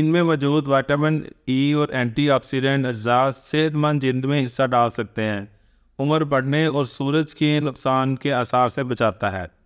इनमें मौजूद vitamin E और और एंटीऑक्सीडेंट अज्जा सेहतमंद जिंद में हिस्सा डाल सकते हैं उम्र बढ़ने और सूरज के नुकसान के आसार से बचाता है